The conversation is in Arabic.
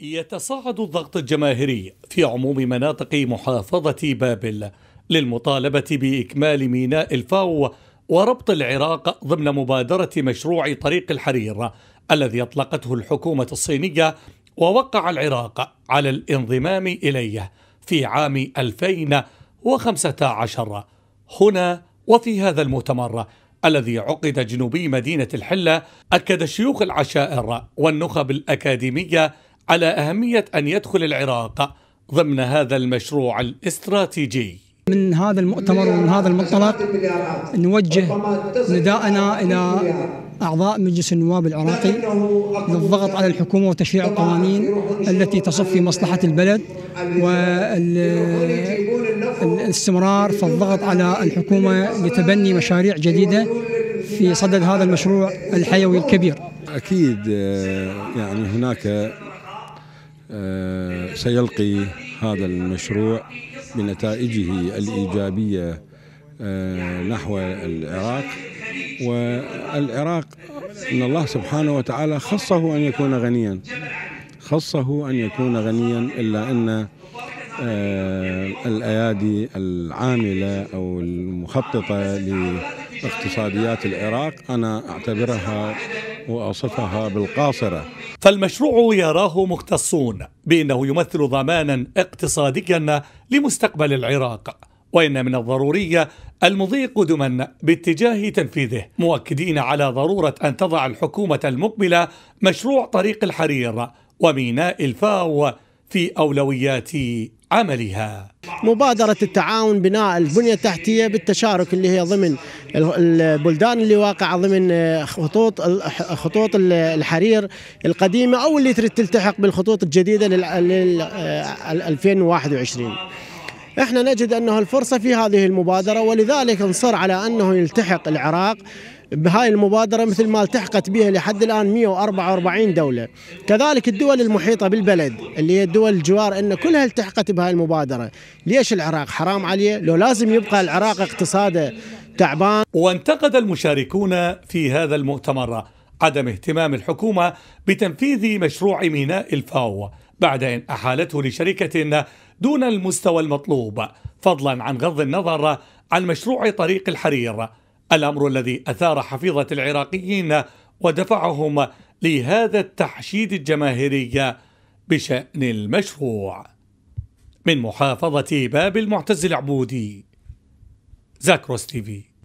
يتصاعد الضغط الجماهيري في عموم مناطق محافظة بابل للمطالبة بإكمال ميناء الفاو وربط العراق ضمن مبادرة مشروع طريق الحرير الذي أطلقته الحكومة الصينية ووقع العراق على الانضمام إليه في عام 2015 هنا وفي هذا المؤتمر الذي عقد جنوبي مدينة الحلة أكد شيوخ العشائر والنخب الأكاديمية على أهمية أن يدخل العراق ضمن هذا المشروع الاستراتيجي من هذا المؤتمر ومن هذا المنطلق نوجه نداءنا إلى أعضاء مجلس النواب العراقي للضغط على الحكومة وتشريع القوانين التي تصف في مصلحة البلد والاستمرار في الضغط على الحكومة لتبني مشاريع جديدة في صدد هذا المشروع الحيوي الكبير أكيد آه، يعني هناك آه، سيلقي هذا المشروع بنتائجه الإيجابية آه، نحو العراق والعراق أن الله سبحانه وتعالى خصه أن يكون غنيا خصه أن يكون غنيا إلا أن آه، الأيادي العاملة أو المخططة لاقتصاديات العراق أنا أعتبرها وأصفها بالقاصرة فالمشروع يراه مختصون بأنه يمثل ضمانا اقتصاديا لمستقبل العراق وإن من الضروري المضي قدما باتجاه تنفيذه مؤكدين على ضرورة أن تضع الحكومة المقبلة مشروع طريق الحرير وميناء الفاو في أولويات عملها مبادرة التعاون بناء البنية التحتية بالتشارك اللي هي ضمن البلدان اللي واقعة ضمن آه، خطوط خطوط الحرير القديمة أو اللي تريد تلتحق بالخطوط الجديدة لل 2021 آه، احنا نجد انه الفرصه في هذه المبادره ولذلك نصر على انه يلتحق العراق بهاي المبادرة مثل ما التحقت بها لحد الآن 144 دولة كذلك الدول المحيطة بالبلد اللي هي دول الجوار أن كلها التحقت بهاي المبادرة ليش العراق حرام عليه لو لازم يبقى العراق اقتصاده تعبان وانتقد المشاركون في هذا المؤتمر عدم اهتمام الحكومة بتنفيذ مشروع ميناء الفاو بعد أن أحالته لشركة دون المستوى المطلوب فضلا عن غض النظر عن مشروع طريق الحرير الأمر الذي أثار حفيظة العراقيين ودفعهم لهذا التحشيد الجماهيري بشأن المشروع من محافظة باب المعتز العبودي زاكروس تيفي